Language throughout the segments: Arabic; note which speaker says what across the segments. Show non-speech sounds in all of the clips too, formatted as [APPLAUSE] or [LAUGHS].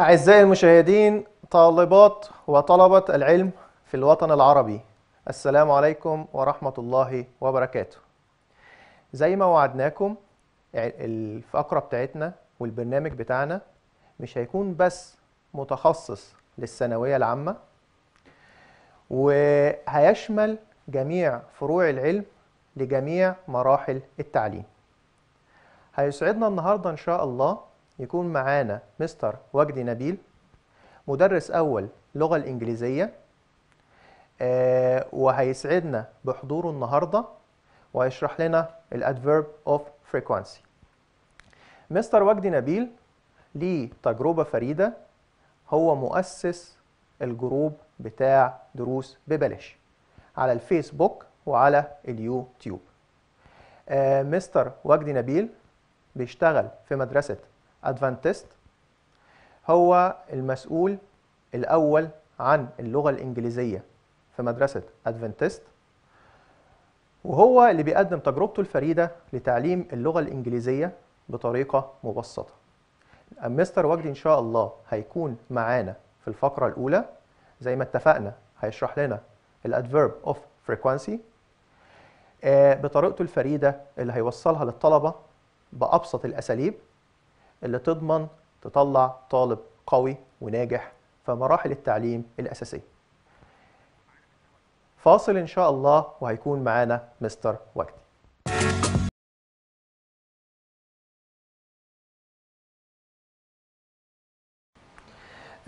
Speaker 1: أعزائي المشاهدين طالبات وطلبة العلم في الوطن العربي السلام عليكم ورحمة الله وبركاته زي ما وعدناكم الفقرة بتاعتنا والبرنامج بتاعنا مش هيكون بس متخصص للثانوية العامة وهيشمل جميع فروع العلم لجميع مراحل التعليم هيسعدنا النهاردة إن شاء الله يكون معانا مستر وجدي نبيل مدرس أول لغة الإنجليزية آه وهيسعدنا بحضوره النهاردة وهيشرح لنا الأدفيرب of frequency مستر وجدي نبيل ليه تجربة فريدة هو مؤسس الجروب بتاع دروس ببلاش على الفيسبوك وعلى اليوتيوب آه مستر وجدي نبيل بيشتغل في مدرسة ادفانتست هو المسؤول الاول عن اللغه الانجليزيه في مدرسه ادفانتست وهو اللي بيقدم تجربته الفريده لتعليم اللغه الانجليزيه بطريقه مبسطه مستر وجدي ان شاء الله هيكون معانا في الفقره الاولى زي ما اتفقنا هيشرح لنا الادفيرب اوف فريكوانسي بطريقته الفريده اللي هيوصلها للطلبه بابسط الاساليب اللي تضمن تطلع طالب قوي وناجح في مراحل التعليم الأساسية فاصل إن شاء الله وهيكون معانا مستر وجدي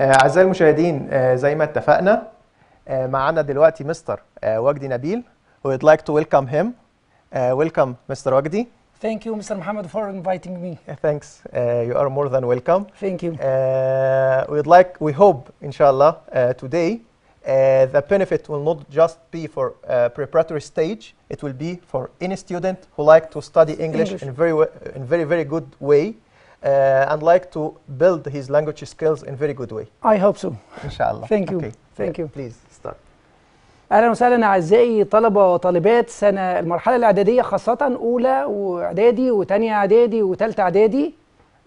Speaker 1: آه، أعزائي المشاهدين آه، زي ما اتفقنا آه، معانا دلوقتي مستر وجدي نبيل We would like to welcome him. Uh, welcome, Mr. Wagdi. Thank you, Mr. Mohammed, for inviting me. thanks. Uh, you are more than welcome. Thank you. Uh, we'd like, we hope, inshallah, uh, today uh, the benefit will not just be for uh, preparatory stage. It will be for any student who like to study English, English. in very in very very good way, and like to build his language skills in very good way. I
Speaker 2: hope so. Inshallah. Thank you. Okay. Thank you. Please. اهلا وسهلا اعزائي طلبه وطالبات سنه المرحله الاعداديه خاصه اولى واعدادي وثانيه اعدادي وثالثه اعدادي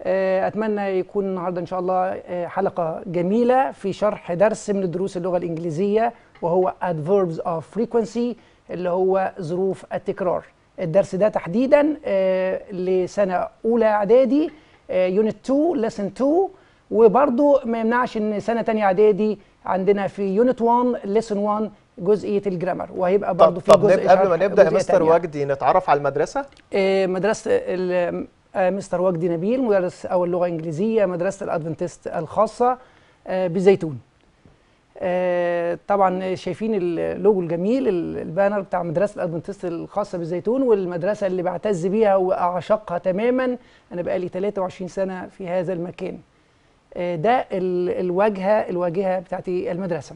Speaker 2: آه، اتمنى يكون النهارده ان شاء الله آه، حلقه جميله في شرح درس من دروس اللغه الانجليزيه وهو adverbs of frequency اللي هو ظروف التكرار الدرس ده تحديدا آه، لسنه اولى اعدادي يونت 2 lesson 2 وبرضه ما يمنعش ان سنه ثانيه اعدادي عندنا في يونت 1 ليسون 1 جزئيه الجرامر وهيبقى برضه في جزء قبل ما نبدا يا مستر وجدي
Speaker 1: نتعرف على المدرسه
Speaker 2: آه، مدرسه
Speaker 1: آه،
Speaker 2: مستر وجدي نبيل مدرس اول لغه انجليزيه مدرسه الادفنتست الخاصه بالزيتون آه، بزيتون طبعا شايفين اللوجو الجميل البانر بتاع مدرسه الادفنتست الخاصه بالزيتون والمدرسه اللي بعتز بيها واعشقها تماما انا بقالي 23 سنه في هذا المكان ده الواجهه الواجهه بتاعتي المدرسه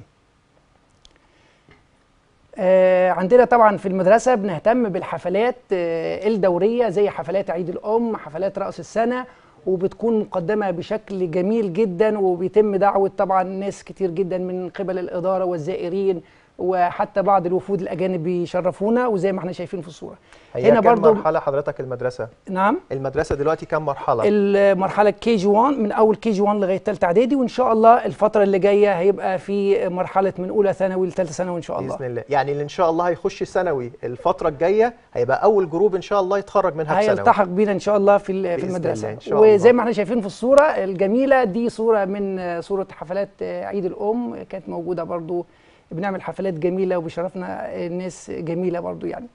Speaker 2: آه، عندنا طبعا في المدرسه بنهتم بالحفلات آه، الدوريه زي حفلات عيد الام حفلات راس السنه وبتكون مقدمه بشكل جميل جدا وبيتم دعوه طبعا ناس كتير جدا من قبل الاداره والزائرين وحتى بعض الوفود الاجانب بيشرفونا وزي ما احنا شايفين في الصوره هنا كم برضو مرحله
Speaker 1: حضرتك المدرسه نعم المدرسه دلوقتي كم مرحله
Speaker 2: المرحله كي جي 1 من اول كي جي 1 لغايه ثالثه اعدادي وان شاء الله الفتره اللي جايه هيبقى في مرحله من اولى ثانوي لثالثه ثانوي ان شاء الله باذن الله
Speaker 1: يعني اللي ان شاء الله هيخش ثانوي الفتره الجايه هيبقى اول جروب ان شاء الله يتخرج منها في هيلتحق
Speaker 2: بينا ان شاء الله في في المدرسه إن شاء الله. وزي ما احنا شايفين في الصوره الجميله دي صوره من صوره حفلات عيد الام كانت موجوده برضو بنعمل حفلات جميله وبيشرفنا ناس جميله برضو يعني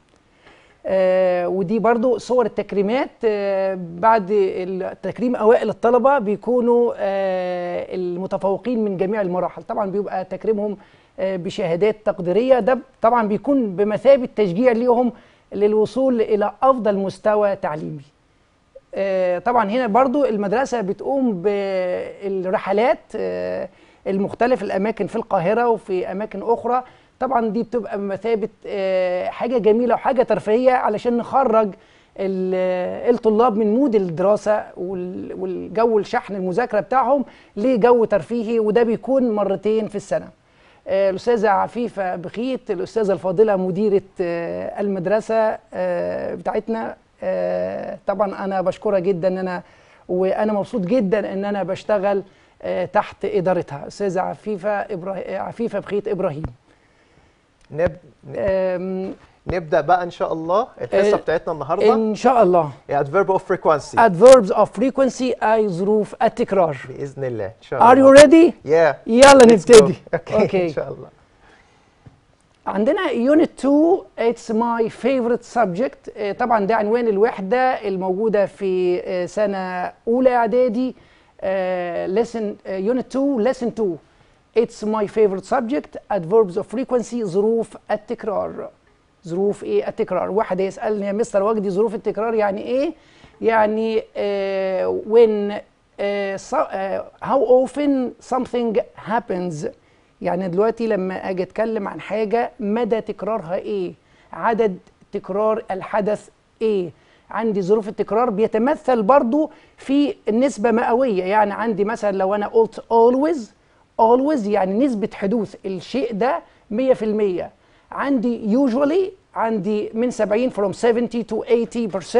Speaker 2: آه ودي برضو صور التكريمات آه بعد تكريم اوائل الطلبه بيكونوا آه المتفوقين من جميع المراحل طبعا بيبقى تكريمهم آه، بشهادات تقديريه ده طبعا بيكون بمثابه تشجيع ليهم للوصول الى افضل مستوى تعليمي آه، طبعا هنا برضو المدرسه بتقوم بالرحلات آه، المختلف الاماكن في القاهره وفي اماكن اخرى طبعا دي بتبقى بمثابه آه، حاجه جميله وحاجه ترفيهيه علشان نخرج الطلاب من مود الدراسه والجو الشحن المذاكره بتاعهم لجو ترفيهي وده بيكون مرتين في السنه آه، الاستاذه عفيفه بخيت الاستاذه الفاضله مديره آه، المدرسه بتاعتنا طبعا انا بشكرها جدا ان انا وانا مبسوط جدا ان انا بشتغل آه، تحت ادارتها استاذه عفيفه ابراهيم آه، عفيفه بخيت ابراهيم
Speaker 1: نب... أم... نبدا بقى ان شاء الله الحصه آه، بتاعتنا النهارده ان شاء الله adverb of frequency
Speaker 2: adverbs of frequency اي ظروف التكرار باذن الله ان شاء الله are you ready yeah يلا نبتدي اوكي [LAUGHS] okay. okay. ان شاء الله عندنا يونت 2 اتس ماي فيفورت سبجكت طبعا ده عنوان الوحده الموجوده في سنه اولى اعدادي ليسن يونت 2 ليسن 2 اتس ماي فيفورت سبجكت ادفيربز اوف فريكوانسي ظروف التكرار ظروف ايه التكرار واحد يسالني يا مستر وجدي ظروف التكرار يعني ايه يعني uh, when uh, so, uh, how often something happens يعني دلوقتي لما اجي اتكلم عن حاجه مدى تكرارها ايه عدد تكرار الحدث ايه عندي ظروف التكرار بيتمثل برضو في نسبة مئوية يعني عندي مثلا لو أنا قلت always always يعني نسبة حدوث الشيء ده 100% عندي usually عندي من 70 from 70 to 80%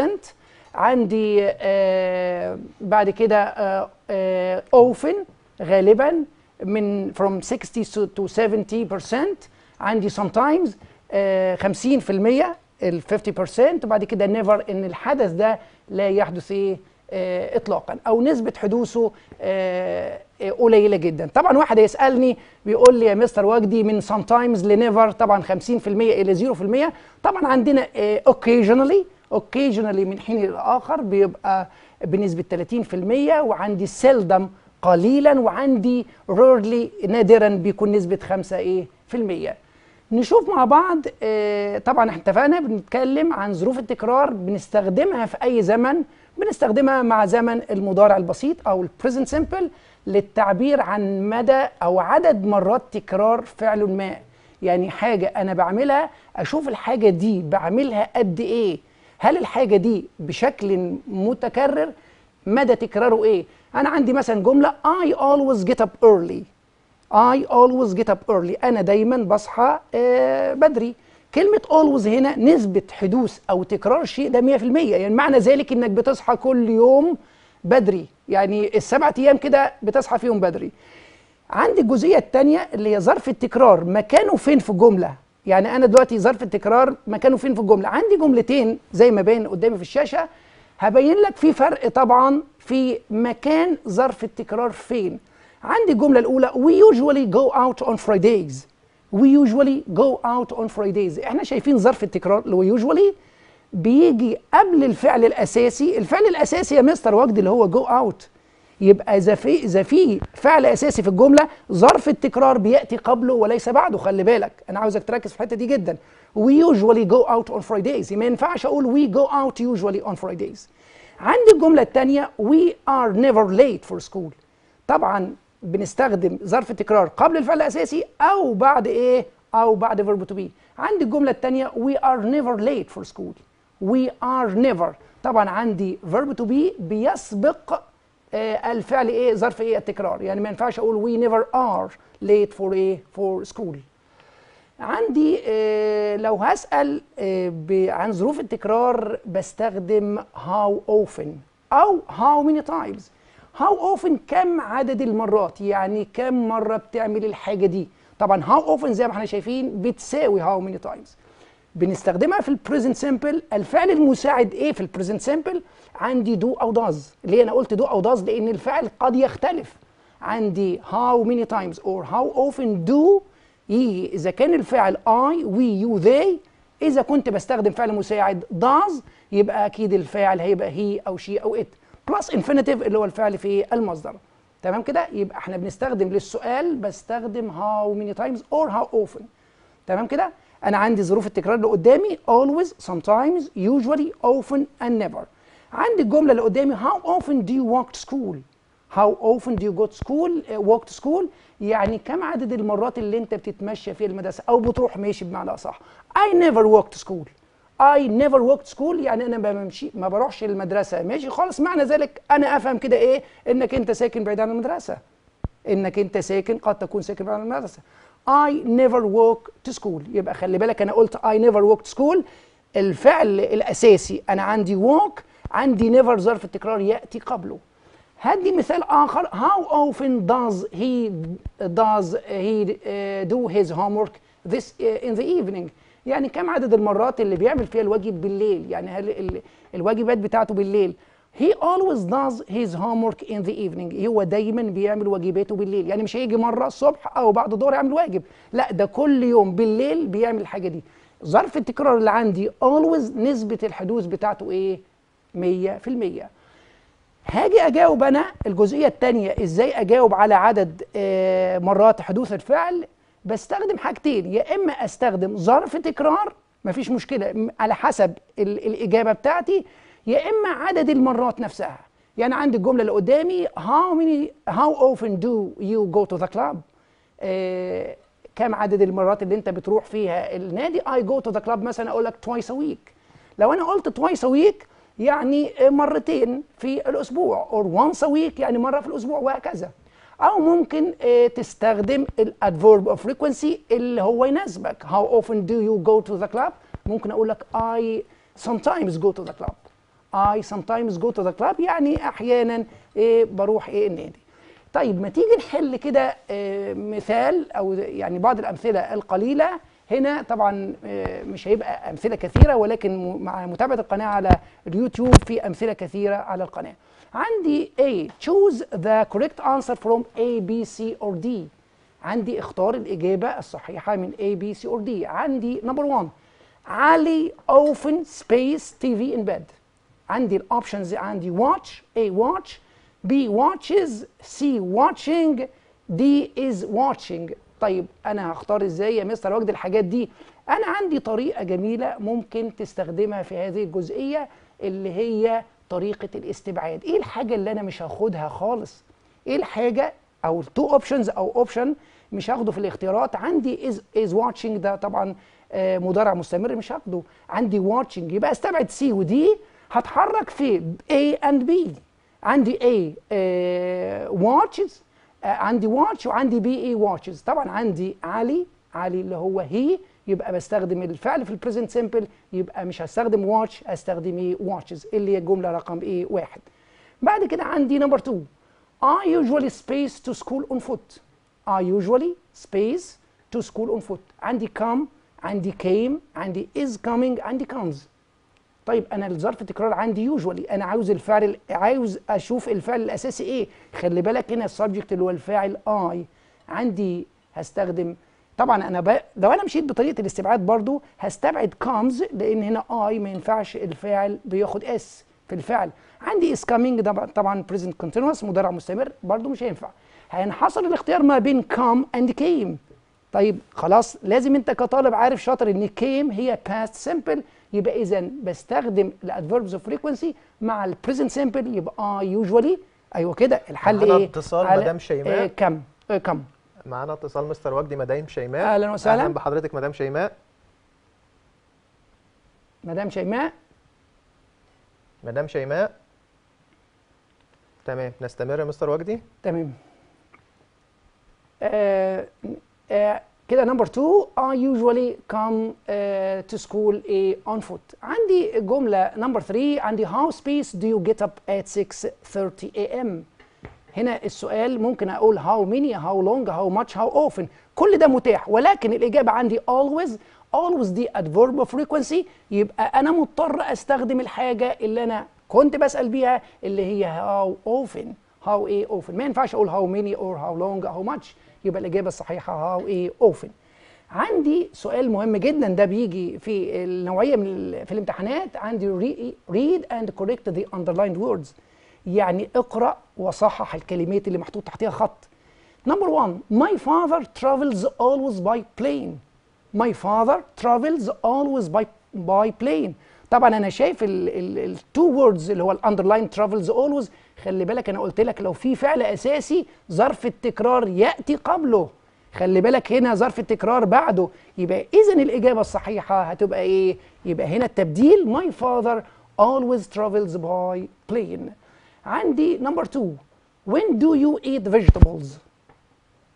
Speaker 2: عندي آه بعد كده آه, آه، often غالبا من from 60 to 70% عندي sometimes 50% آه، ال 50% وبعد كده نيفر ان الحدث ده لا يحدث ايه اطلاقا او نسبه حدوثه آه، آه، قليله جدا طبعا واحد يسالني بيقول لي يا مستر وجدي من سام تايمز لنيفر طبعا 50% الى 0% طبعا عندنا اوكيجنالي آه، اوكيجنالي من حين لاخر بيبقى بنسبه 30% وعندي سيلدم قليلا وعندي رورلي نادرا بيكون نسبه 5 ايه في المية نشوف مع بعض آه، طبعا احنا اتفقنا بنتكلم عن ظروف التكرار بنستخدمها في اي زمن بنستخدمها مع زمن المضارع البسيط او البريزنت سمبل للتعبير عن مدى او عدد مرات تكرار فعل ما يعني حاجه انا بعملها اشوف الحاجه دي بعملها قد ايه هل الحاجه دي بشكل متكرر مدى تكراره ايه انا عندي مثلا جمله I always get up early I always get up early أنا دايما بصحى آه بدري كلمة always هنا نسبة حدوث أو تكرار شيء ده 100% يعني معنى ذلك إنك بتصحى كل يوم بدري يعني السبعة أيام كده بتصحى فيهم بدري عندي الجزئية الثانية اللي هي ظرف التكرار مكانه فين في الجملة يعني أنا دلوقتي ظرف التكرار مكانه فين في الجملة عندي جملتين زي ما باين قدامي في الشاشة هبين لك في فرق طبعا في مكان ظرف التكرار فين عندي الجملة الأولى وي يوجوالي جو اوت اون فرايديز وي يوجوالي جو اوت اون فرايديز احنا شايفين ظرف التكرار اللي يوجوالي بيجي قبل الفعل الأساسي الفعل الأساسي يا مستر وجدي اللي هو جو اوت يبقى إذا في إذا في فعل أساسي في الجملة ظرف التكرار بيأتي قبله وليس بعده خلي بالك أنا عاوزك تركز في الحتة دي جدا وي يوجوالي جو اوت اون فرايديز ما ينفعش أقول وي جو اوت يوجوالي اون فرايديز عندي الجملة الثانية وي ار نيفر ليت فور سكول طبعا بنستخدم ظرف تكرار قبل الفعل الاساسي او بعد ايه او بعد فيرب تو بي عندي الجمله الثانيه وي ار نيفر ليت فور سكول وي ار نيفر طبعا عندي فيرب تو بي بيسبق آه الفعل ايه ظرف ايه التكرار يعني ما ينفعش اقول وي نيفر ار ليت فور ايه فور سكول عندي آه لو هسال آه عن ظروف التكرار بستخدم هاو اوفن او هاو ميني تايمز هاو اوفن كم عدد المرات يعني كم مره بتعمل الحاجه دي طبعا هاو اوفن زي ما احنا شايفين بتساوي هاو ميني تايمز بنستخدمها في البريزنت سيمبل الفعل المساعد ايه في البريزنت سيمبل عندي دو او داز ليه انا قلت دو او داز لان الفعل قد يختلف عندي هاو ميني تايمز اور هاو اوفن دو يجي اذا كان الفعل اي وي يو ذي اذا كنت بستخدم فعل مساعد داز يبقى اكيد الفاعل هيبقى هي او شي او ات بلس انفينيتيف اللي هو الفعل في المصدر تمام كده يبقى احنا بنستخدم للسؤال بستخدم هاو ميني تايمز اور هاو اوفن تمام كده انا عندي ظروف التكرار اللي قدامي اولويز سام تايمز usually اوفن اند نيفر عندي الجمله اللي قدامي هاو اوفن دو يو ووك تو سكول هاو اوفن دو يو جو تو سكول ووك تو سكول يعني كم عدد المرات اللي انت بتتمشى فيها المدرسه او بتروح ماشي بمعنى اصح اي نيفر ووك تو سكول اي نيفر ووكت سكول يعني انا ما بمشي ما بروحش المدرسه ماشي خالص معنى ذلك انا افهم كده ايه انك انت ساكن بعيد عن المدرسه انك انت ساكن قد تكون ساكن بعيد عن المدرسه اي نيفر ووك تو سكول يبقى خلي بالك انا قلت اي نيفر ووك تو سكول الفعل الاساسي انا عندي ووك عندي نيفر ظرف التكرار ياتي قبله هدي مثال اخر how often does he does he دو uh, do his homework this uh, in the evening يعني كم عدد المرات اللي بيعمل فيها الواجب بالليل يعني هل الواجبات بتاعته بالليل he always does his homework in the evening هو دايما بيعمل واجباته بالليل يعني مش هيجي مره الصبح او بعد الظهر يعمل واجب لا ده كل يوم بالليل بيعمل الحاجه دي ظرف التكرار اللي عندي always نسبه الحدوث بتاعته ايه 100% هاجي اجاوب انا الجزئيه الثانيه ازاي اجاوب على عدد آه، مرات حدوث الفعل بستخدم حاجتين يا اما استخدم ظرف تكرار مفيش مشكله على حسب الاجابه بتاعتي يا اما عدد المرات نفسها يعني عندي الجمله اللي قدامي how many how often do you go to the club آه كم عدد المرات اللي انت بتروح فيها النادي I go to the club مثلا اقول لك twice a week لو انا قلت twice a week يعني مرتين في الاسبوع or once a week يعني مره في الاسبوع وهكذا او ممكن آه، تستخدم الادفيرب اوف فريكوانسي اللي هو يناسبك هاو اوفن دو يو جو تو ذا كلاب ممكن اقول لك تايمز sometimes تو ذا كلاب اي I sometimes جو تو ذا كلاب يعني احيانا إيه بروح ايه النادي طيب ما تيجي نحل كده إيه مثال او يعني بعض الامثله القليله هنا طبعا إيه مش هيبقى امثله كثيره ولكن مع متابعه القناه على اليوتيوب في امثله كثيره على القناه عندي A choose the correct answer from A B C or D عندي اختار الإجابة الصحيحة من A B C or D عندي number one علي often space TV in bed عندي الأوبشنز عندي watch A watch B watches C watching D is watching طيب أنا هختار إزاي يا مستر وجد الحاجات دي أنا عندي طريقة جميلة ممكن تستخدمها في هذه الجزئية اللي هي طريقه الاستبعاد ايه الحاجه اللي انا مش هاخدها خالص ايه الحاجه او تو اوبشنز او اوبشن مش هاخده في الاختيارات عندي از از واتشنج ده طبعا آه، مضارع مستمر مش هاخده عندي واتشنج يبقى استبعد سي ودي هتحرك في اي اند بي عندي اي آه، واتشز آه، عندي واتش وعندي بي اي واتشز طبعا عندي علي علي اللي هو هي يبقى بستخدم الفعل في البريزنت سيمبل يبقى مش هستخدم واتش هستخدم ايه واتشز اللي هي الجمله رقم ايه واحد بعد كده عندي نمبر 2 I usually space to school on foot I usually space to school on foot عندي come عندي came عندي is coming عندي comes طيب انا الظرف التكرار عندي يوجوالي انا عاوز الفعل عاوز اشوف الفعل الاساسي ايه خلي بالك هنا السبجكت اللي هو الفاعل اي عندي هستخدم طبعا انا لو انا مشيت بطريقه الاستبعاد برضو هستبعد كامز لان هنا اي ما ينفعش الفاعل بياخد اس في الفعل عندي از كامينج طبعا بريزنت كونتينوس مضارع مستمر برضو مش هينفع هينحصر الاختيار ما بين كام اند كيم طيب خلاص لازم انت كطالب عارف شاطر ان كيم هي باست سمبل يبقى اذا بستخدم الادفيربز اوف فريكونسي مع البريزنت سمبل يبقى اي يوجوالي ايوه كده الحل ايه؟ اتصال مدام شيماء كم
Speaker 1: كم معانا اتصال مستر وجدي مدام شيماء اهلا وسهلا اهلا بحضرتك مدام شيماء
Speaker 2: مدام شيماء
Speaker 1: مدام شيماء تمام نستمر يا مستر وجدي تمام
Speaker 2: آه آه كده نمبر 2 I usually come uh, to school uh, on foot عندي جملة نمبر 3 عندي how space do you get up at 6:30 a.m. هنا السؤال ممكن اقول هاو ميني هاو لونج هاو ماتش هاو اوفن كل ده متاح ولكن الاجابه عندي always always دي adverb frequency يبقى انا مضطر استخدم الحاجه اللي انا كنت بسال بيها اللي هي هاو اوفن هاو ايه اوفن ما ينفعش اقول هاو ميني اور هاو لونج هاو ماتش يبقى الاجابه الصحيحه هاو ايه اوفن عندي سؤال مهم جدا ده بيجي في النوعيه من في الامتحانات عندي read and correct the underlined words يعني اقرأ وصحح الكلمات اللي محطوط تحتها خط نمبر 1 ماي فادر ترافلز اولويز باي بلين ماي فادر ترافلز اولويز باي باي بلين طبعا انا شايف التو ووردز اللي هو الاندرلاين ترافلز اولويز خلي بالك انا قلت لك لو في فعل اساسي ظرف التكرار ياتي قبله خلي بالك هنا ظرف التكرار بعده يبقى اذا الاجابه الصحيحه هتبقى ايه يبقى هنا التبديل ماي فادر always travels by plane عندي نمبر 2 when do you eat vegetables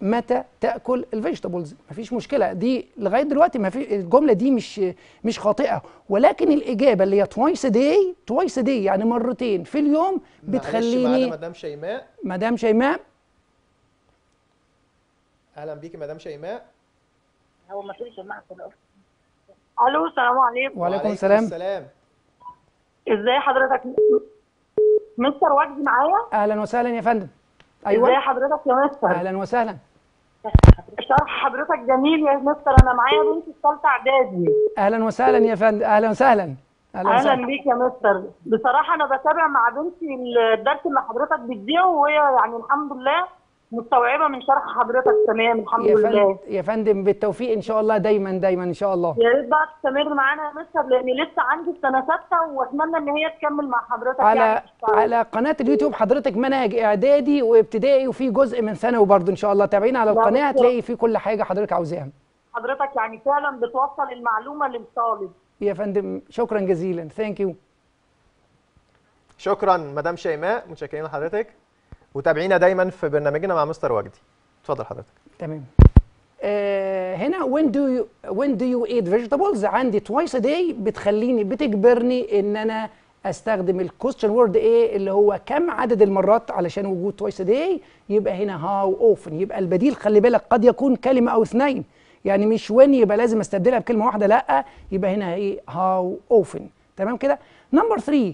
Speaker 2: متى تاكل الفيجيتابلز مفيش مشكله دي لغايه دلوقتي في الجمله دي مش مش خاطئه ولكن الاجابه اللي هي توايس داي توايس داي يعني مرتين في اليوم بتخليني مدام شيماء مدام شيماء
Speaker 1: اهلا بيكي مدام شيماء هو ما فيش كده الو السلام عليكم وعليكم السلام السلام ازاي حضرتك مستر وجدي
Speaker 2: معايا اهلا وسهلا يا فندم ايوه ازي حضرتك يا مستر اهلا وسهلا شرح حضرتك جميل يا مستر انا معايا بنتي الثالثه اعدادي اهلا وسهلا يا فندم اهلا وسهلا اهلا, أهلاً بيك يا مستر بصراحه انا بتابع مع بنتي الدرس اللي حضرتك بتديه وهي يعني الحمد لله مستوعبه من شرح حضرتك تمام الحمد يا لله يا فندم بالتوفيق ان شاء الله دايما دايما ان شاء الله يا ريت بقى تستمر معانا يا مستر لان لسه عندي السنه سته واتمنى ان هي تكمل مع حضرتك على يعني على قناه اليوتيوب حضرتك منهج اعدادي وابتدائي وفي جزء من ثانوي برضه ان شاء الله تابعينا على القناه هتلاقي فيه كل حاجه حضرتك عاوزاها حضرتك يعني فعلا بتوصل المعلومه للطالب يا
Speaker 1: فندم شكرا جزيلا ثانك يو شكرا مدام شيماء متشكرين لحضرتك وتابعينا دايما في برنامجنا مع مستر وجدي اتفضل حضرتك تمام
Speaker 2: آه هنا when do you when do you eat vegetables عندي twice a day بتخليني بتجبرني ان انا استخدم الكوستشن وورد ايه اللي هو كم عدد المرات علشان وجود twice a day يبقى هنا هاو اوفن يبقى البديل خلي بالك قد يكون كلمه او اثنين يعني مش وين يبقى لازم استبدلها بكلمه واحده لا يبقى هنا ايه هاو اوفن تمام كده نمبر 3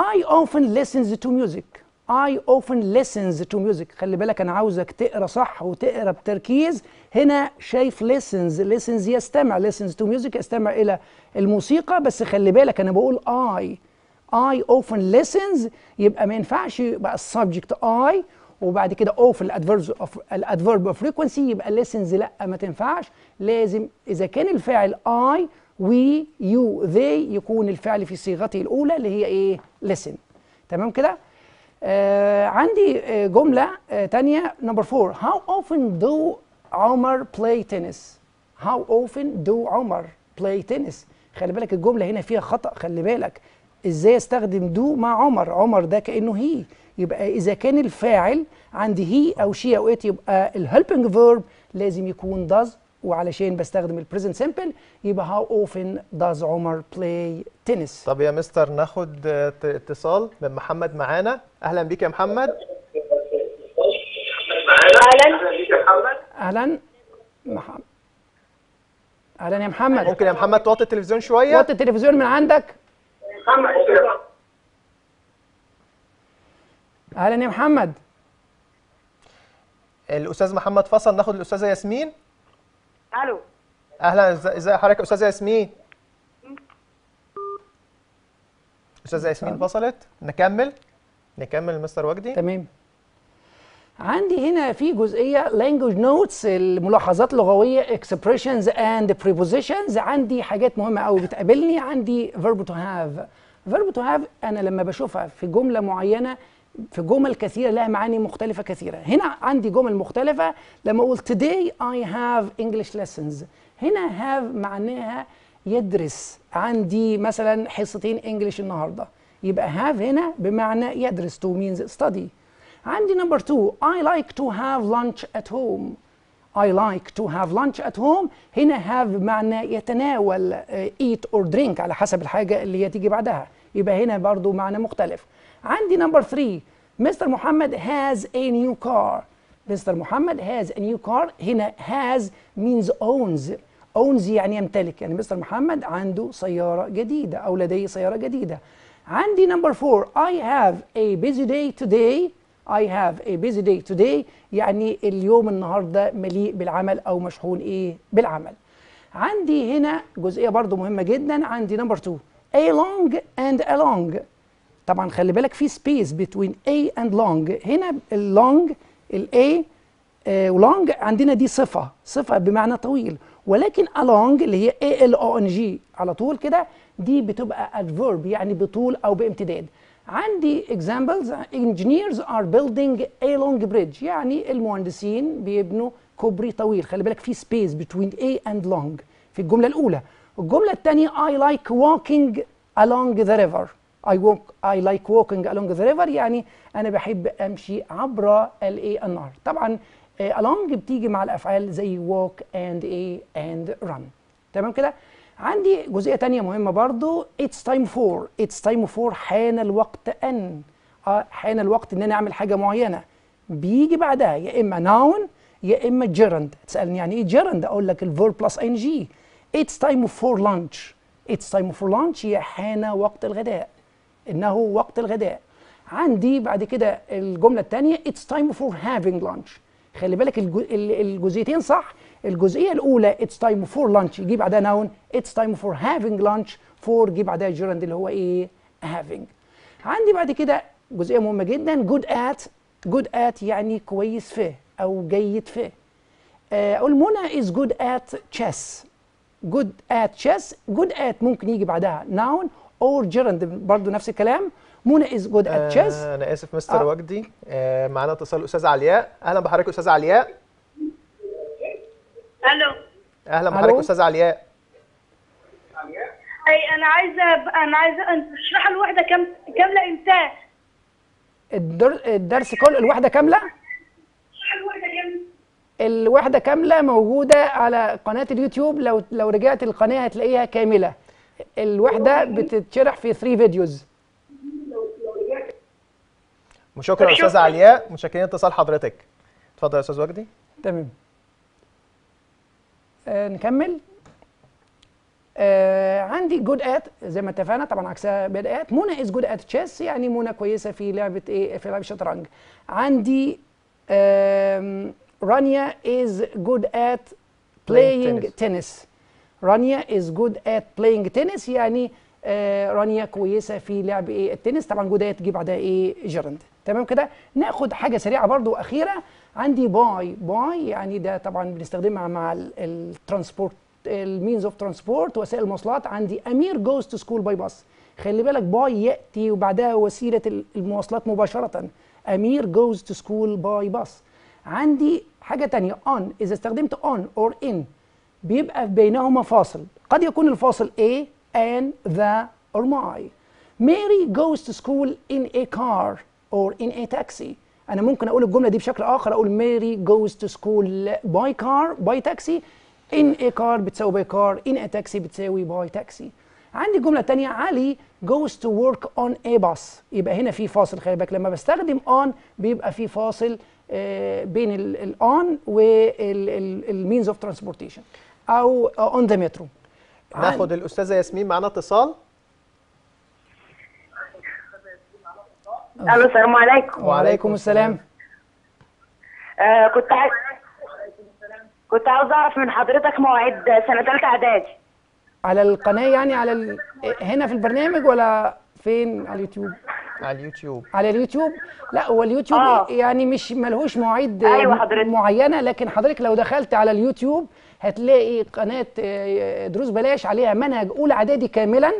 Speaker 2: I often listens to music I often listens to music خلي بالك أنا عاوزك تقرأ صح وتقرأ بتركيز هنا شايف listens listens يستمع listens to music يستمع إلى الموسيقى بس خلي بالك أنا بقول I I often listens يبقى ما ينفعش يبقى السبجكت I وبعد كده او في الادفيرب اوف الادفيرب اوف فريكونسي يبقى ليسنز لا ما تنفعش لازم اذا كان الفاعل اي وي يو ذي يكون الفعل في صيغته الاولى اللي هي ايه لسن تمام كده آه، عندي آه، جمله ثانيه نمبر 4 how often do عمر play tennis how often do عمر play tennis خلي بالك الجمله هنا فيها خطا خلي بالك ازاي استخدم دو مع عمر عمر ده كانه هي يبقى اذا كان الفاعل عندي هي او شي او ات يبقى الهيلبنج فيرب لازم يكون does وعلشان بستخدم البريزنت سيمبل يبقى how often does عمر
Speaker 1: play تنس طب يا مستر ناخد آه، اتصال من محمد معانا اهلا بيك يا محمد اهلا اهلا محمد اهلا يا محمد ممكن يا محمد توطي التلفزيون شويه توطي التلفزيون من
Speaker 2: عندك محمد
Speaker 1: اهلا يا محمد الاستاذ محمد فصل ناخد الاستاذه ياسمين الو اهلا ازي حضرتك استاذه ياسمين استاذه ياسمين فصلت نكمل نكمل مستر وجدي تمام
Speaker 2: عندي هنا في جزئيه لانجوج نوتس الملاحظات اللغويه اكسبريشنز اند بريبوزيشنز عندي حاجات مهمه قوي بتقابلني عندي فيرب تو هاف فيرب تو هاف انا لما بشوفها في جمله معينه في جمل كثيره لها معاني مختلفه كثيره هنا عندي جمل مختلفه لما اقول today I have English lessons هنا have معناها يدرس عندي مثلا حصتين انجلش النهارده يبقى هاف هنا بمعنى يدرس تو مينز ستادي عندي نمبر 2 اي لايك تو هاف لانش ات هوم اي لايك تو هاف لانش ات هوم هنا هاف بمعنى يتناول ايت اور درينك على حسب الحاجة اللي هي تيجي بعدها يبقى هنا برضو معنى مختلف عندي نمبر 3 مستر محمد هاز ا نيو كار مستر محمد هاز ا نيو كار هنا هاز مينز اونز اونز يعني يمتلك يعني مستر محمد عنده سياره جديده او لديه سياره جديده عندي نمبر 4 اي هاف a بيزي داي توداي اي هاف a بيزي داي توداي يعني اليوم النهارده مليء بالعمل او مشحون ايه بالعمل عندي هنا جزئيه برضو مهمه جدا عندي نمبر 2 a long and a long طبعا خلي بالك في سبيس بين a and long هنا اللونج الاي ولونج عندنا دي صفه صفه بمعنى طويل ولكن along اللي هي A L O N G على طول كده دي بتبقى adverb يعني بطول أو بامتداد عندي examples engineers are building a long bridge يعني المهندسين بيبنوا كوبري طويل خلي بالك في space between A and long في الجملة الأولى الجملة الثانية I like walking along the river I walk I like walking along the river يعني أنا بحب أمشي عبر الإيه النهر طبعا آه، along بتيجي مع الافعال زي walk and a and run تمام كده عندي جزئيه ثانيه مهمه برضو it's time for it's time for حان الوقت ان آه، حان الوقت ان انا اعمل حاجه معينه بيجي بعدها يا اما noun يا اما gerund تسالني يعني ايه gerund اقول لك الفور بلس ان جي it's time for lunch it's time for lunch يا حان وقت الغداء انه وقت الغداء عندي بعد كده الجمله الثانيه it's time for having lunch خلي بالك الجزئيتين صح الجزئيه الاولى اتس تايم فور لانش يجي بعدها ناون اتس تايم فور هافينج لانش فور يجي بعدها جيرند اللي هو ايه هافينج عندي بعد كده جزئيه مهمه جدا جود ات جود ات يعني كويس فيه او جيد فيه آه، اقول منى از جود ات تشيس جود ات تشيس جود ات ممكن يجي بعدها ناون اور جيرند برضه نفس الكلام منى از جود ات تشيس
Speaker 1: انا اسف مستر آه. وجدي آه معانا اتصال استاذ علياء اهلا بحضرتك استاذ علياء الو اهلا بحضرتك استاذ علياء
Speaker 2: اي انا عايزه انا عايزه انت تشرح الوحده كم كامله امتى الدر... الدرس كله الوحده كامله الوحده كامله موجوده على قناه اليوتيوب لو لو رجعت القناه هتلاقيها كامله الوحده
Speaker 1: بتتشرح في 3 فيديوز شكرا استاذه علياء متشكرين اتصال حضرتك اتفضل يا استاذ وجدي تمام
Speaker 2: آه نكمل آه عندي جود ات زي ما اتفقنا طبعا عكسها باد ات منى از جود ات تشيس يعني منى كويسه في لعبه ايه في لعبه الشطرنج عندي آه رانيا از جود ات بلاينج تنس رانيا از جود ات بلاينج تنس يعني آه رانيا كويسه في لعب ايه التنس طبعا جود ات جه بعدها ايه جيرند تمام كده ناخد حاجه سريعه برضو اخيره عندي باي باي يعني ده طبعا بنستخدمها مع الترانسبورت المينز اوف ترانسبورت وسائل المواصلات عندي امير جوز تو سكول باي باص خلي بالك باي ياتي وبعدها وسيله المواصلات مباشره امير جوز تو سكول باي باص عندي حاجه تانية اون اذا استخدمت اون اور ان بيبقى بينهما فاصل قد يكون الفاصل ايه ان ذا اور ماي ماري جوز تو سكول ان اي كار or in a taxi انا ممكن اقول الجمله دي بشكل اخر اقول ماري جوز تو سكول باي كار باي تاكسي ان اي كار بتساوي باي كار ان اي تاكسي بتساوي باي تاكسي عندي جمله تانية علي جوز تو ورك اون اي باص يبقى هنا في فاصل خلي بالك لما بستخدم اون بيبقى في فاصل آه، بين الاون والمينز
Speaker 1: اوف ترانسبورتيشن او اون ذا مترو ناخد الاستاذه ياسمين معانا اتصال الو السلام عليكم وعليكم السلام آه كنت عايز
Speaker 2: كنت عاوز اعرف من حضرتك مواعيد سنه ثالثه اعدادي على القناه يعني على ال... هنا في البرنامج ولا فين على اليوتيوب على اليوتيوب على اليوتيوب لا هو اليوتيوب آه. يعني مش ملهوش مواعيد أيوة حضرتك. معينه لكن حضرتك لو دخلت على اليوتيوب هتلاقي قناه آه، دروس بلاش عليها منهج اولى اعدادي كاملا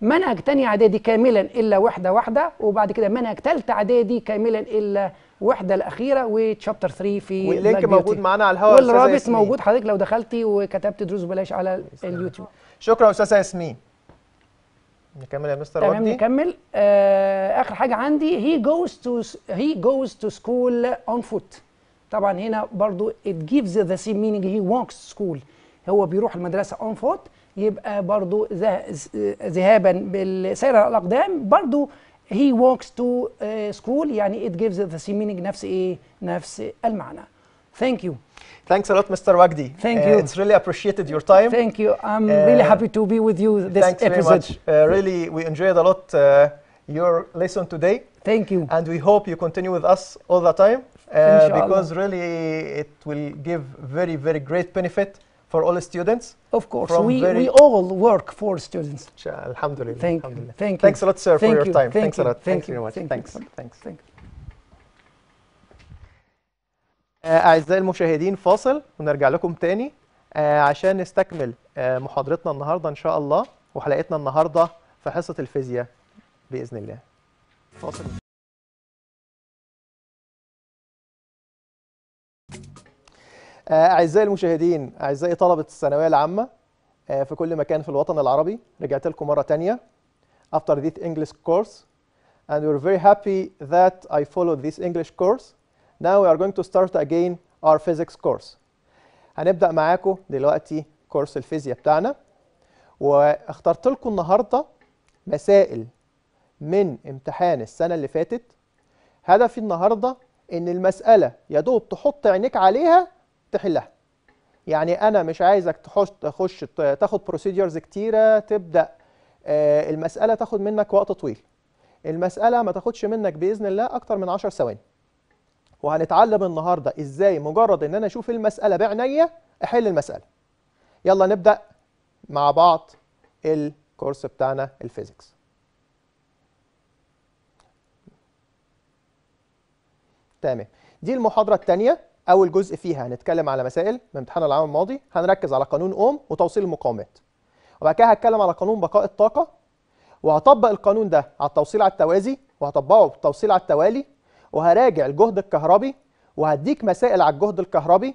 Speaker 2: منهج تاني اعدادي كاملا الا وحده واحده وبعد كده منهج ثالثه اعدادي كاملا الا وحده الاخيره وتشابتر 3 في واللينك موجود معانا على الهواء والرابط موجود حضرتك لو دخلتي وكتبت دروس بلاش على اليوتيوب شكرا استاذه ياسمين
Speaker 1: نكمل يا مستر تمام
Speaker 2: نكمل آه اخر حاجه عندي هي جوز تو هي جوز تو سكول اون فوت طبعا هنا برضو ات جيفز ذا سيم مينينج هي ووكس سكول هو بيروح المدرسه اون فوت يبقى برضو ذهابا بالسير الاقدام برضو he walks to school يعني it gives the same meaning نفس ايه نفس المعنى
Speaker 1: thank you Thanks a lot, Mr. Wagdi. Thank uh, you. It's really appreciated your time. Thank you. I'm uh, really happy to be with you this thanks episode. Thanks very much. Uh, really, we enjoyed a lot your lesson today. Thank you. And we hope you continue with us all the time because really it will give very, very great benefit for all students? Of course, we, we
Speaker 2: all work for students.
Speaker 1: Alhamdulillah. Thank, You. Thank Thanks a lot, sir, Thank for your time. Thank Thanks you. a lot. Thank Thanks you. very much. Thank Thanks. You. Thanks. Thank you. أعزائي المشاهدين فاصل ونرجع لكم تاني عشان نستكمل محاضرتنا النهارده إن شاء الله وحلقتنا النهارده في حصة الفيزياء بإذن الله. فاصل. آه، أعزائي المشاهدين أعزائي طلبة الثانوية العامة آه، في كل مكان في الوطن العربي رجعت لكم مرة تانية after this English course and we're very happy that I followed this English course now we are going to start again our physics course هنبدأ معاكم دلوقتي كورس الفيزياء بتاعنا واخترت لكم النهاردة مسائل من امتحان السنة اللي فاتت هدفي النهاردة إن المسألة يا دوب تحط عينيك عليها تحلها يعني انا مش عايزك تخش تخش تاخد بروسيدجرز كتيره تبدا آه، المساله تاخد منك وقت طويل المساله ما تاخدش منك باذن الله اكتر من 10 ثواني وهنتعلم النهارده ازاي مجرد ان انا اشوف المساله بعينيا احل المساله يلا نبدا مع بعض الكورس بتاعنا الفيزيكس تمام دي المحاضره الثانيه اول جزء فيها هنتكلم على مسائل من امتحان العام الماضي هنركز على قانون اوم وتوصيل المقاومات وبعد كده هتكلم على قانون بقاء الطاقه وهطبق القانون ده على التوصيل على التوازي وهطبقه التوصيل على التوالي وهراجع الجهد الكهربي وهديك مسائل على الجهد الكهربي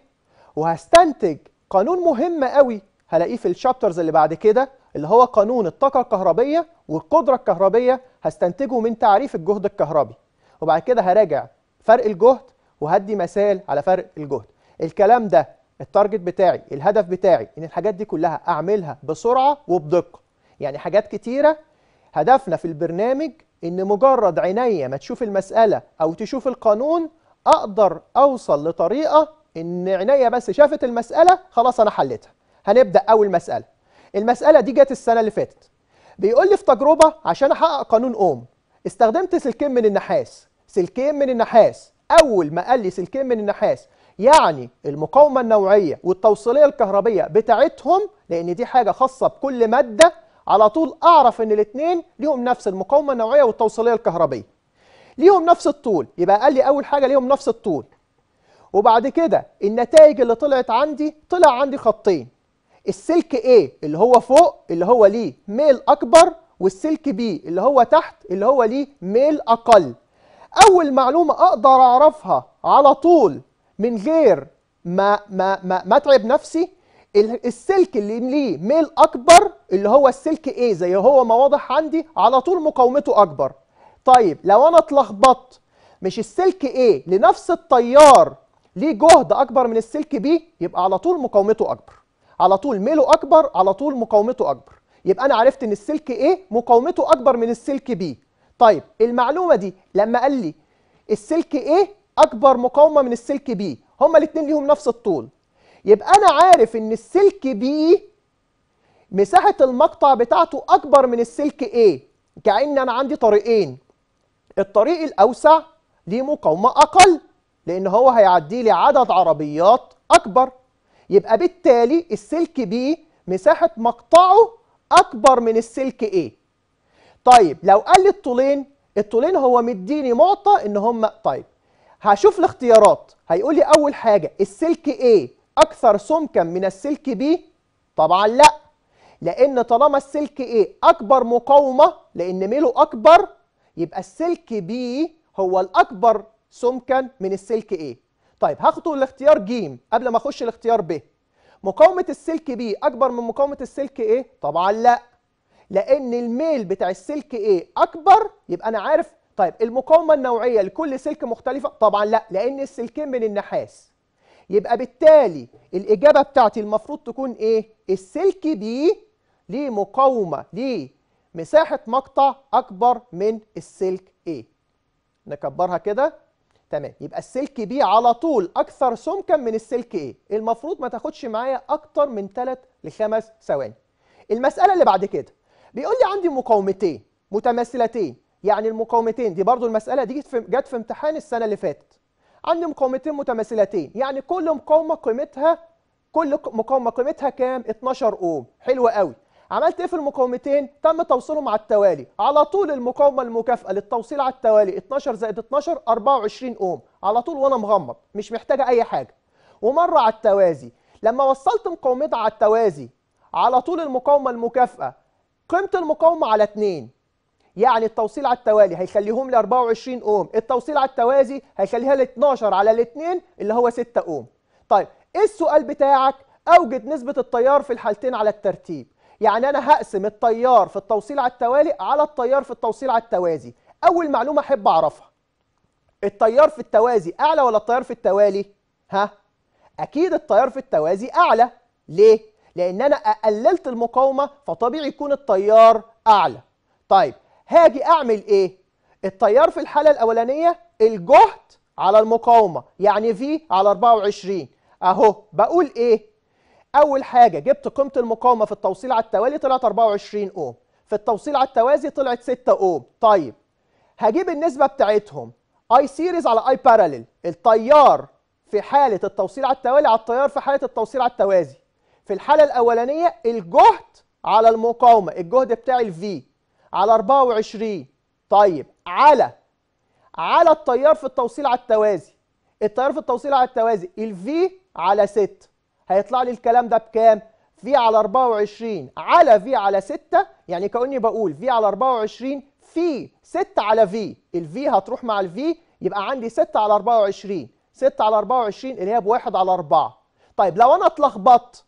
Speaker 1: وهستنتج قانون مهم قوي هلاقيه في الشابترز اللي بعد كده اللي هو قانون الطاقه الكهربيه والقدره الكهربيه هستنتجه من تعريف الجهد الكهربي وبعد كده هراجع فرق الجهد وهدي مثال على فرق الجهد الكلام ده التارجت بتاعي الهدف بتاعي ان الحاجات دي كلها اعملها بسرعه وبدقه يعني حاجات كتيره هدفنا في البرنامج ان مجرد عينيا ما تشوف المساله او تشوف القانون اقدر اوصل لطريقه ان عينيا بس شافت المساله خلاص انا حلتها هنبدا اول مساله المساله دي جت السنه اللي فاتت بيقول لي في تجربه عشان احقق قانون اوم استخدمت سلكين من النحاس سلكين من النحاس اول ما لي سلكين من النحاس يعني المقاومه النوعيه والتوصيليه الكهربيه بتاعتهم لان دي حاجه خاصه بكل ماده على طول اعرف ان الاثنين ليهم نفس المقاومه النوعيه والتوصيليه الكهربيه ليهم نفس الطول يبقى قال لي اول حاجه ليهم نفس الطول وبعد كده النتائج اللي طلعت عندي طلع عندي خطين السلك A اللي هو فوق اللي هو ليه ميل اكبر والسلك B اللي هو تحت اللي هو ليه ميل اقل اول معلومه اقدر اعرفها على طول من غير ما ما ما, ما اتعب نفسي السلك اللي ليه ميل اكبر اللي هو السلك A زي هو ما واضح عندي على طول مقاومته اكبر طيب لو انا اتلخبطت مش السلك A لنفس التيار ليه جهد اكبر من السلك B يبقى على طول مقاومته اكبر على طول ميله اكبر على طول مقاومته اكبر يبقى انا عرفت ان السلك A مقاومته اكبر من السلك B طيب المعلومه دي لما قال لي السلك A اكبر مقاومه من السلك B هما الاثنين ليهم نفس الطول يبقى انا عارف ان السلك B مساحه المقطع بتاعته اكبر من السلك A كأن انا عندي طريقين الطريق الاوسع ليه مقاومه اقل لان هو هيعدي لي عدد عربيات اكبر يبقى بالتالي السلك B مساحه مقطعه اكبر من السلك A طيب لو قال لي الطولين الطولين هو مديني معطى ان هم طيب هشوف الاختيارات هيقول لي اول حاجه السلك A اكثر سمكا من السلك B طبعا لا لان طالما السلك A اكبر مقاومه لان ميله اكبر يبقى السلك B هو الاكبر سمكا من السلك A طيب هاخد الاختيار ج قبل ما اخش الاختيار ب مقاومه السلك B اكبر من مقاومه السلك A طبعا لا لان الميل بتاع السلك ايه اكبر يبقى انا عارف طيب المقاومه النوعيه لكل سلك مختلفه طبعا لا لان السلكين من النحاس يبقى بالتالي الاجابه بتاعتي المفروض تكون ايه السلك بي ليه مقاومه ليه مساحه مقطع اكبر من السلك ايه نكبرها كده تمام يبقى السلك بي على طول اكثر سمكا من السلك ايه المفروض ما تاخدش معايا اكتر من 3 ل 5 ثواني المساله اللي بعد كده بيقول لي عندي مقاومتين متماثلتين يعني المقاومتين دي برضو المساله دي جت في امتحان السنه اللي فاتت عندي مقاومتين متماثلتين يعني كل مقاومه قيمتها كل مقاومه قيمتها كام 12 اوم حلو قوي عملت ايه في المقاومتين تم توصيلهم على التوالي على طول المقاومه المكافئه للتوصيل على التوالي 12 زائد 12 24 اوم على طول وانا مغمض مش محتاجه اي حاجه ومره على التوازي لما وصلت مقاومتها على التوازي على طول المقاومه المكافئه قيمه المقاومه على 2 يعني التوصيل على التوالي هيخليهم لي 24 اوم التوصيل على التوازي هيخليها ل 12 على الاثنين اللي هو 6 اوم طيب ايه السؤال بتاعك اوجد نسبه التيار في الحالتين على الترتيب يعني انا هقسم التيار في التوصيل على التوالي على التيار في التوصيل على التوازي اول معلومه احب اعرفها التيار في التوازي اعلى ولا التيار في التوالي ها اكيد التيار في التوازي اعلى ليه لان انا قللت المقاومه فطبيعي يكون التيار اعلى طيب هاجي اعمل ايه التيار في الحاله الاولانيه الجهد على المقاومه يعني في على 24 اهو بقول ايه اول حاجه جبت قيمه المقاومه في التوصيل على التوالي طلعت 24 اوم في التوصيل على التوازي طلعت 6 اوم طيب هجيب النسبه بتاعتهم اي سيريز على اي بارالل التيار في حاله التوصيل على التوالي على التيار في حاله التوصيل على التوازي في الحالة الأولانية الجهد على المقاومة الجهد بتاع الفي على 24 طيب على على التيار في التوصيل على التوازي التيار في التوصيل على التوازي الفي على 6 هيطلع لي الكلام ده بكام؟ في على 24 على في على 6 يعني كأني بقول في على 24 في 6 على في الفي هتروح مع الفي يبقى عندي 6 على 24 6 على 24 اللي هي بواحد على 4 طيب لو انا اتلخبطت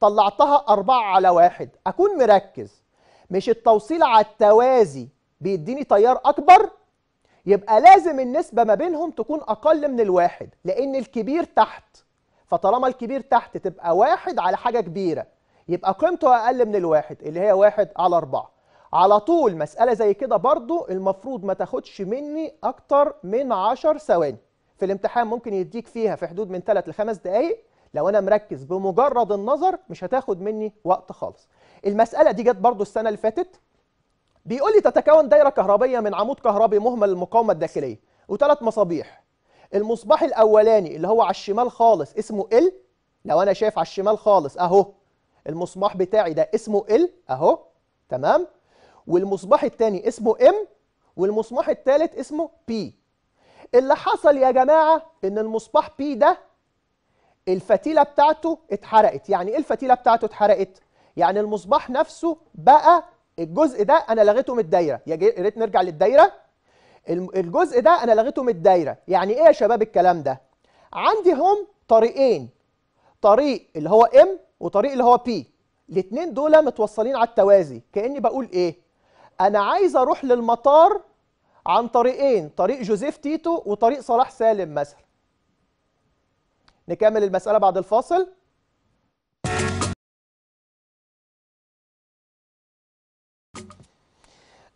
Speaker 1: طلعتها أربعة على واحد أكون مركز مش التوصيل على التوازي بيديني تيار أكبر يبقى لازم النسبة ما بينهم تكون أقل من الواحد لأن الكبير تحت فطالما الكبير تحت تبقى واحد على حاجة كبيرة يبقى قيمته أقل من الواحد اللي هي واحد على أربعة على طول مسألة زي كده برضو المفروض ما تاخدش مني أكتر من 10 ثواني في الامتحان ممكن يديك فيها في حدود من 3 ل 5 دقايق لو انا مركز بمجرد النظر مش هتاخد مني وقت خالص المساله دي جت برضو السنه اللي فاتت بيقول لي تتكون دايره كهربيه من عمود كهربي مهمل المقاومه الداخليه وثلاث مصابيح المصباح الاولاني اللي هو على الشمال خالص اسمه ال لو انا شايف على الشمال خالص اهو المصباح بتاعي ده اسمه ال اهو تمام والمصباح الثاني اسمه ام والمصباح الثالث اسمه بي اللي حصل يا جماعه ان المصباح بي ده الفتيله بتاعته اتحرقت يعني ايه الفتيله بتاعته اتحرقت يعني المصباح نفسه بقى الجزء ده انا لغيته من الدايره يا ريت نرجع للدايره الجزء ده انا لغيته من الدايره يعني ايه يا شباب الكلام ده عندي هم طريقين طريق اللي هو ام وطريق اللي هو بي الاثنين دول متوصلين على التوازي كاني بقول ايه انا عايز اروح للمطار عن طريقين طريق جوزيف تيتو وطريق صلاح سالم مثلا نكمل المسألة بعد الفاصل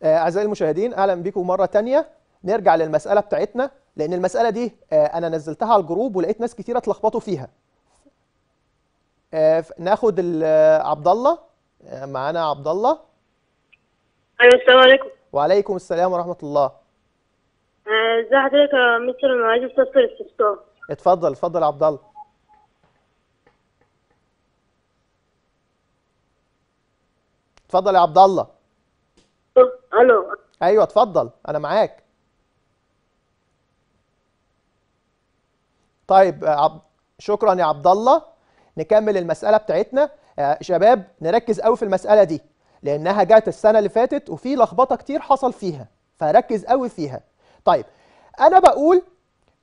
Speaker 1: آه، أعزائي المشاهدين أهلا بكم مرة تانية نرجع للمسألة بتاعتنا لأن المسألة دي آه، أنا نزلتها على الجروب ولقيت ناس كتيرة تلخبطوا فيها آه، ناخد عبد الله معانا عبد الله
Speaker 2: أيوة السلام عليكم
Speaker 1: وعليكم السلام ورحمة الله
Speaker 2: ازي حضرتك يا مستر عايز استفسر استفسار
Speaker 1: اتفضل اتفضل عبد الله اتفضل يا عبد الله الو ايوه اتفضل انا معاك طيب عب... شكرا يا عبد الله نكمل المساله بتاعتنا آه، شباب نركز قوي في المساله دي لانها جت السنه اللي فاتت وفي لخبطه كتير حصل فيها فركز قوي فيها طيب انا بقول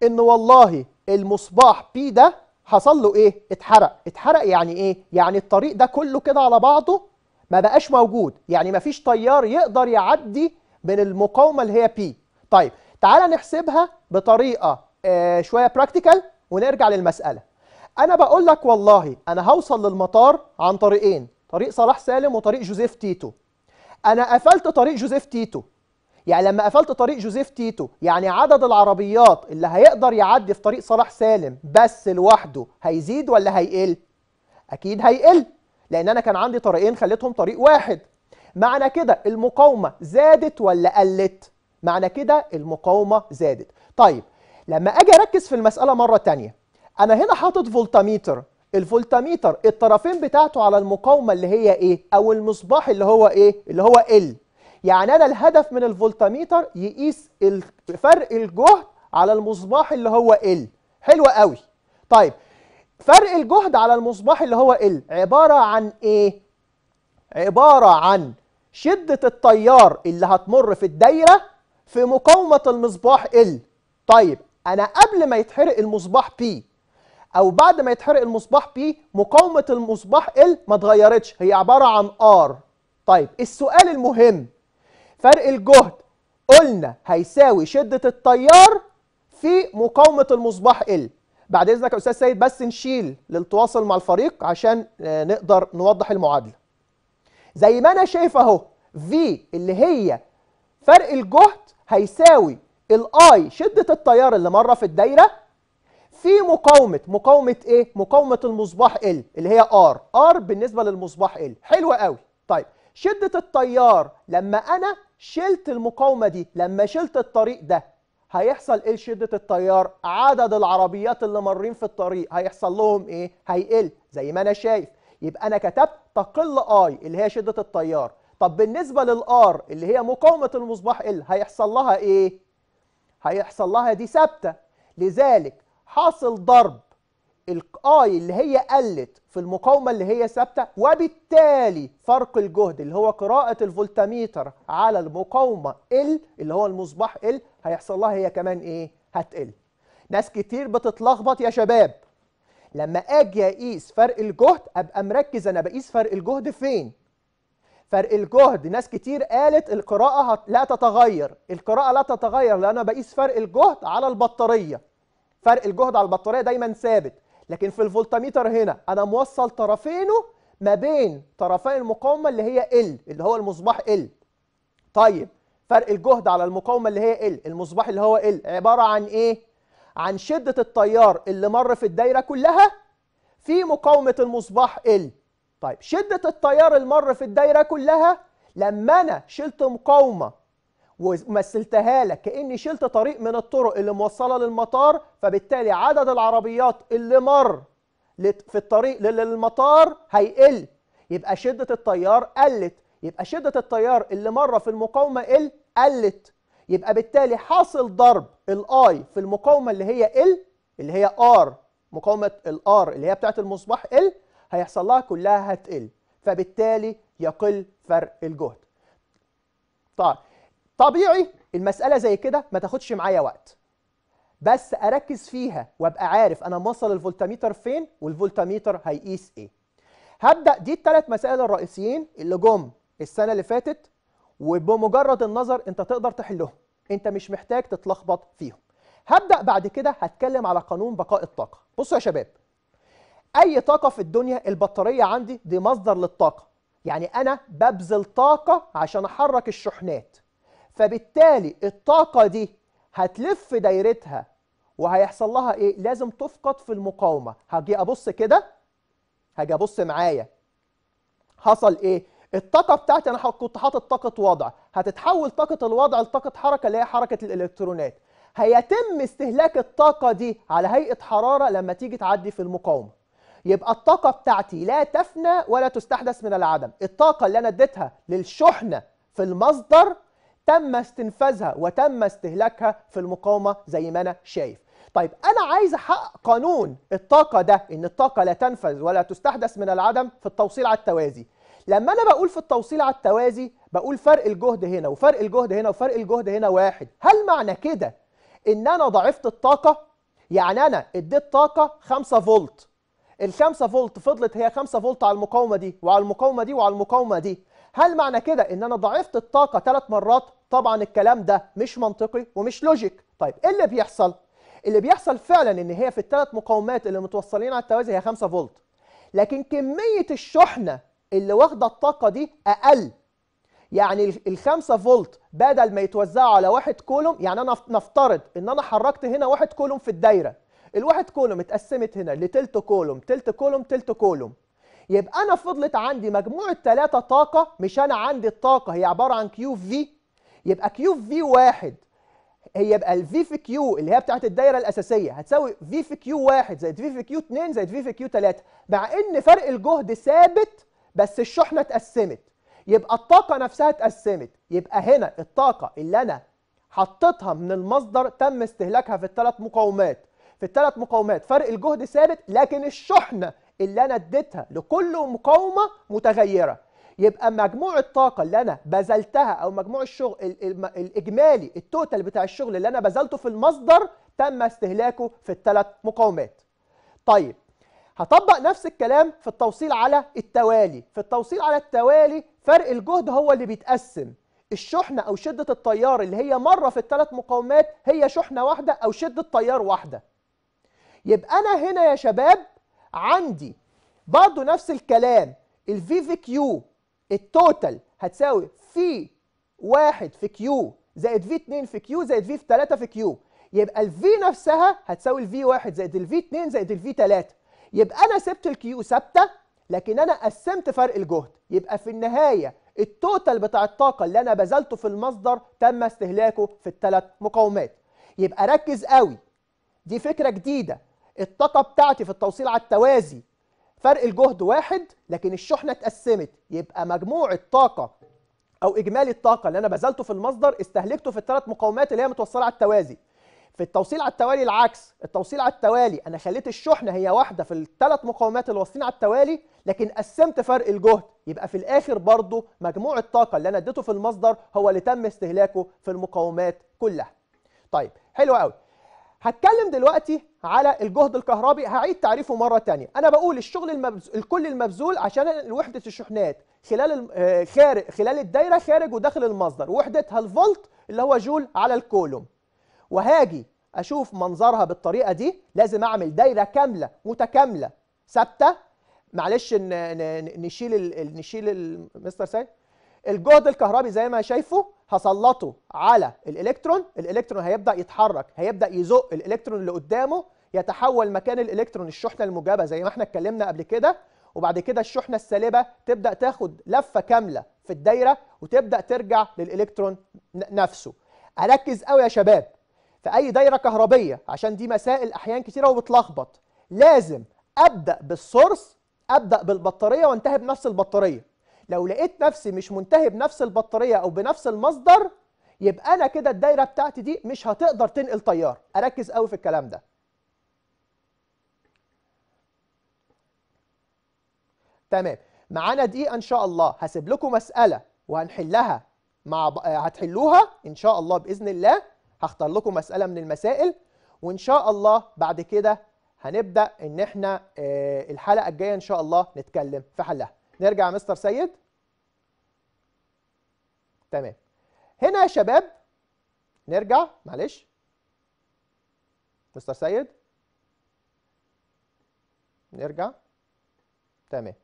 Speaker 1: ان والله المصباح بي ده حصل له ايه اتحرق اتحرق يعني ايه يعني الطريق ده كله كده على بعضه ما بقاش موجود يعني ما فيش تيار يقدر يعدي من المقاومه اللي هي بي طيب تعال نحسبها بطريقه آه شويه براكتيكال ونرجع للمساله انا بقول لك والله انا هوصل للمطار عن طريقين طريق صلاح سالم وطريق جوزيف تيتو انا قفلت طريق جوزيف تيتو يعني لما قفلت طريق جوزيف تيتو يعني عدد العربيات اللي هيقدر يعدي في طريق صلاح سالم بس لوحده هيزيد ولا هيقل؟ أكيد هيقل لأن أنا كان عندي طريقين خليتهم طريق واحد معنى كده المقاومة زادت ولا قلت؟ معنى كده المقاومة زادت طيب لما أجي أركز في المسألة مرة تانية أنا هنا حاطط فولتاميتر الفولتاميتر الطرفين بتاعته على المقاومة اللي هي إيه؟ أو المصباح اللي هو إيه؟ اللي هو ال يعني انا الهدف من الفولتاميتر يقيس فرق الجهد على المصباح اللي هو ال حلو قوي طيب فرق الجهد على المصباح اللي هو ال عبارة عن ايه عبارة عن شدة التيار اللي هتمر في الدايرة في مقاومة المصباح ال طيب انا قبل ما يتحرق المصباح P او بعد ما يتحرق المصباح P مقاومة المصباح ال ما اتغيرتش هي عبارة عن R طيب السؤال المهم فرق الجهد قلنا هيساوي شدة التيار في مقاومة المصباح ال بعد إذنك يا أستاذ سيد بس نشيل للتواصل مع الفريق عشان نقدر نوضح المعادلة زي ما أنا شايف أهو V اللي هي فرق الجهد هيساوي الاي شدة التيار اللي مرة في الدايرة في مقاومة مقاومة ايه؟ مقاومة المصباح L اللي هي R R بالنسبة للمصباح L حلوة قوي طيب شدة التيار لما انا شلت المقاومة دي لما شلت الطريق ده هيحصل ايه شدة التيار عدد العربيات اللي مارين في الطريق هيحصل لهم ايه هيقل زي ما انا شايف يبقى انا كتبت تقل اي اللي هي شدة التيار طب بالنسبة للار اللي هي مقاومة المصباح ال هيحصل لها ايه هيحصل لها دي ثابتة لذلك حاصل ضرب اي اللي هي قلت في المقاومة اللي هي ثابتة وبالتالي فرق الجهد اللي هو قراءة الفولتاميتر على المقاومة ال اللي هو المصباح ال هيحصل لها هي كمان ايه هتقل ناس كتير بتتلخبط يا شباب لما اجي اقيس فرق الجهد ابقى مركز انا بقيس فرق الجهد فين فرق الجهد ناس كتير قالت القراءة لا تتغير القراءة لا تتغير لأن أنا بقيس فرق الجهد على البطارية فرق الجهد على البطارية دايما ثابت لكن في الفولتاميتر هنا انا موصل طرفينه ما بين طرفي المقاومه اللي هي ال اللي هو المصباح ال طيب فرق الجهد على المقاومه اللي هي ال المصباح اللي هو ال عباره عن ايه عن شده التيار اللي مر في الدايره كلها في مقاومه المصباح ال طيب شده التيار اللي مر في الدايره كلها لما انا شلت مقاومه ومثلتها لك كاني شلت طريق من الطرق اللي موصله للمطار فبالتالي عدد العربيات اللي مر في الطريق للمطار هيقل يبقى شده التيار قلت يبقى شده التيار اللي مر في المقاومه ال قلت يبقى بالتالي حاصل ضرب الاي في المقاومه اللي هي ال اللي هي ار مقاومه الار اللي هي بتاعت المصباح ال هيحصل لها كلها هتقل فبالتالي يقل فرق الجهد طيب طبيعي المسألة زي كده ما تاخدش معايا وقت بس أركز فيها وأبقى عارف أنا موصل الفولتاميتر فين والفولتاميتر هيقيس إيه هبدأ دي الثلاث مسائل الرئيسيين اللي جم السنة اللي فاتت وبمجرد النظر أنت تقدر تحلهم أنت مش محتاج تتلخبط فيهم هبدأ بعد كده هتكلم على قانون بقاء الطاقة بصوا يا شباب أي طاقة في الدنيا البطارية عندي دي مصدر للطاقة يعني أنا ببذل طاقة عشان أحرك الشحنات فبالتالي الطاقة دي هتلف دايرتها وهيحصل لها ايه؟ لازم تفقد في المقاومة هاجي ابص كده هاجي ابص معايا حصل ايه؟ الطاقة بتاعتي انا كنت حاطط طاقة وضع هتتحول طاقة الوضع لطاقة حركة اللي هي حركة الالكترونات هيتم استهلاك الطاقة دي على هيئة حرارة لما تيجي تعدي في المقاومة يبقى الطاقة بتاعتي لا تفنى ولا تستحدث من العدم الطاقة اللي أنا اديتها للشحنة في المصدر تم استنفاذها وتم استهلاكها في المقاومة زي ما أنا شايف طيب أنا عايز أحقق قانون الطاقة ده إن الطاقة لا تنفذ ولا تستحدث من العدم في التوصيل على التوازي لما أنا بقول في التوصيل على التوازي بقول فرق الجهد هنا وفرق الجهد هنا وفرق الجهد هنا واحد هل معنى كده إن أنا ضعفت الطاقة؟ يعني أنا اديت طاقة 5 فولت ال 5 فولت فضلت هي 5 فولت على المقاومة دي وعلى المقاومة دي وعلى المقاومة دي هل معنى كده ان انا ضعفت الطاقه ثلاث مرات طبعا الكلام ده مش منطقي ومش لوجيك طيب ايه اللي بيحصل اللي بيحصل فعلا ان هي في الثلاث مقاومات اللي متوصلين على التوازي هي 5 فولت لكن كميه الشحنه اللي واخده الطاقه دي اقل يعني ال 5 فولت بدل ما يتوزعوا على واحد كولوم يعني انا نفترض ان انا حركت هنا واحد كولوم في الدايره الواحد كولوم اتقسمت هنا لتلت كولوم تلت كولوم تلت كولوم يبقى انا فضلت عندي مجموعه ثلاثة طاقه مش انا عندي الطاقه هي عباره عن كيو في يبقى كيو في واحد هي يبقى الفي في كيو اللي هي بتاعت الدايره الاساسيه هتساوي في في كيو واحد زائد في في كيو 2 زائد في في كيو 3 مع ان فرق الجهد ثابت بس الشحنه اتقسمت يبقى الطاقه نفسها اتقسمت يبقى هنا الطاقه اللي انا حطيتها من المصدر تم استهلاكها في الثلاث مقاومات في الثلاث مقاومات فرق الجهد ثابت لكن الشحنه اللي انا اديتها لكل مقاومه متغيره يبقى مجموع الطاقه اللي انا بذلتها او مجموع الشغل الاجمالي التوتال بتاع الشغل اللي انا بذلته في المصدر تم استهلاكه في الثلاث مقاومات طيب هطبق نفس الكلام في التوصيل على التوالي في التوصيل على التوالي فرق الجهد هو اللي بيتقسم الشحنه او شده التيار اللي هي مره في الثلاث مقاومات هي شحنه واحده او شده تيار واحده يبقى انا هنا يا شباب عندي برضه نفس الكلام الفي في كيو التوتال هتساوي في واحد في كيو زائد في اتنين في كيو زائد في تلاتة في كيو يبقى الفي نفسها هتساوي الفي واحد زائد الفي اتنين زائد الفي تلاتة يبقى انا سبت الكيو ثابته لكن انا قسمت فرق الجهد يبقى في النهايه التوتال بتاع الطاقه اللي انا بذلته في المصدر تم استهلاكه في الثلاث مقاومات يبقى ركز قوي دي فكره جديده الطاقه بتاعتي في التوصيل على التوازي فرق الجهد واحد لكن الشحنه اتقسمت يبقى مجموع الطاقة او اجمالي الطاقه اللي انا بذلته في المصدر استهلكته في الثلاث مقاومات اللي هي متوصله على التوازي في التوصيل على التوالي العكس التوصيل على التوالي انا خليت الشحنه هي واحده في الثلاث مقاومات اللي واصلين على التوالي لكن قسمت فرق الجهد يبقى في الاخر برضه مجموع الطاقه اللي انا اديته في المصدر هو اللي تم استهلاكه في المقاومات كلها طيب حلو قوي هتكلم دلوقتي على الجهد الكهربي هعيد تعريفه مرة تانية أنا بقول الشغل المبز... الكل المبذول عشان وحدة الشحنات خلال آه، خارج خلال الدايرة خارج وداخل المصدر وحدتها الفولت اللي هو جول على الكولوم وهاجي أشوف منظرها بالطريقة دي لازم أعمل دايرة كاملة متكاملة ثابتة معلش نشيل ال... نشيل ال... مستر سيد الجهد الكهربي زي ما شايفه هسلطه على الالكترون الالكترون هيبدا يتحرك هيبدا يزق الالكترون اللي قدامه يتحول مكان الالكترون الشحنه الموجبه زي ما احنا اتكلمنا قبل كده وبعد كده الشحنه السالبه تبدا تاخد لفه كامله في الدايره وتبدا ترجع للالكترون نفسه اركز قوي يا شباب في اي دايره كهربيه عشان دي مسائل احيان كتيره وبتلخبط لازم ابدا بالسورس ابدا بالبطاريه وانتهي بنفس البطاريه لو لقيت نفسي مش منتهي بنفس البطاريه او بنفس المصدر يبقى انا كده الدايره بتاعتي دي مش هتقدر تنقل تيار اركز قوي في الكلام ده تمام معانا دقيقه ان شاء الله هسيب لكم مساله وهنحلها مع ب... آه، هتحلوها ان شاء الله باذن الله هختار لكم مساله من المسائل وان شاء الله بعد كده هنبدا ان احنا آه، الحلقه الجايه ان شاء الله نتكلم في حلها نرجع مستر سيد تمام هنا يا شباب نرجع معلش مستر سيد نرجع تمام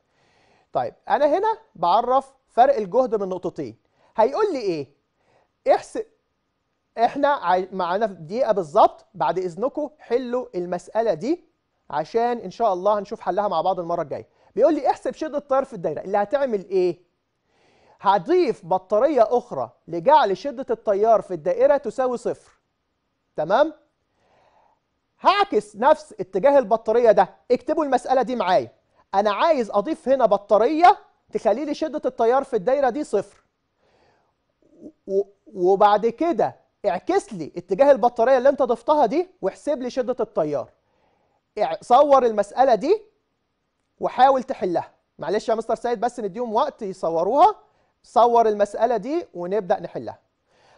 Speaker 1: طيب انا هنا بعرف فرق الجهد من نقطتين هيقول لي ايه احسب احنا معانا دقيقه بالظبط بعد اذنكم حلوا المساله دي عشان ان شاء الله هنشوف حلها مع بعض المره الجايه بيقول لي احسب شده التيار في الدايره اللي هتعمل ايه هضيف بطاريه اخرى لجعل شده التيار في الدائره تساوي صفر تمام هعكس نفس اتجاه البطاريه ده اكتبوا المساله دي معايا انا عايز اضيف هنا بطاريه تخلي لي شده التيار في الدايره دي صفر وبعد كده اعكس لي اتجاه البطاريه اللي انت ضفتها دي واحسب لي شده التيار صور المساله دي وحاول تحلها معلش يا مستر سيد بس نديهم وقت يصوروها صور المسألة دي ونبدأ نحلها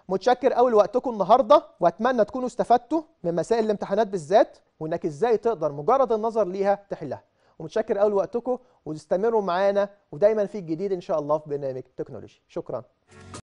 Speaker 1: متشكر قوي لوقتكم النهارده واتمنى تكونوا استفدتوا من مسائل الامتحانات بالذات وانك ازاي تقدر مجرد النظر ليها تحلها ومتشكر قوي لوقتكم واستمروا معانا ودايما في الجديد ان شاء الله في برنامج تكنولوجي شكرا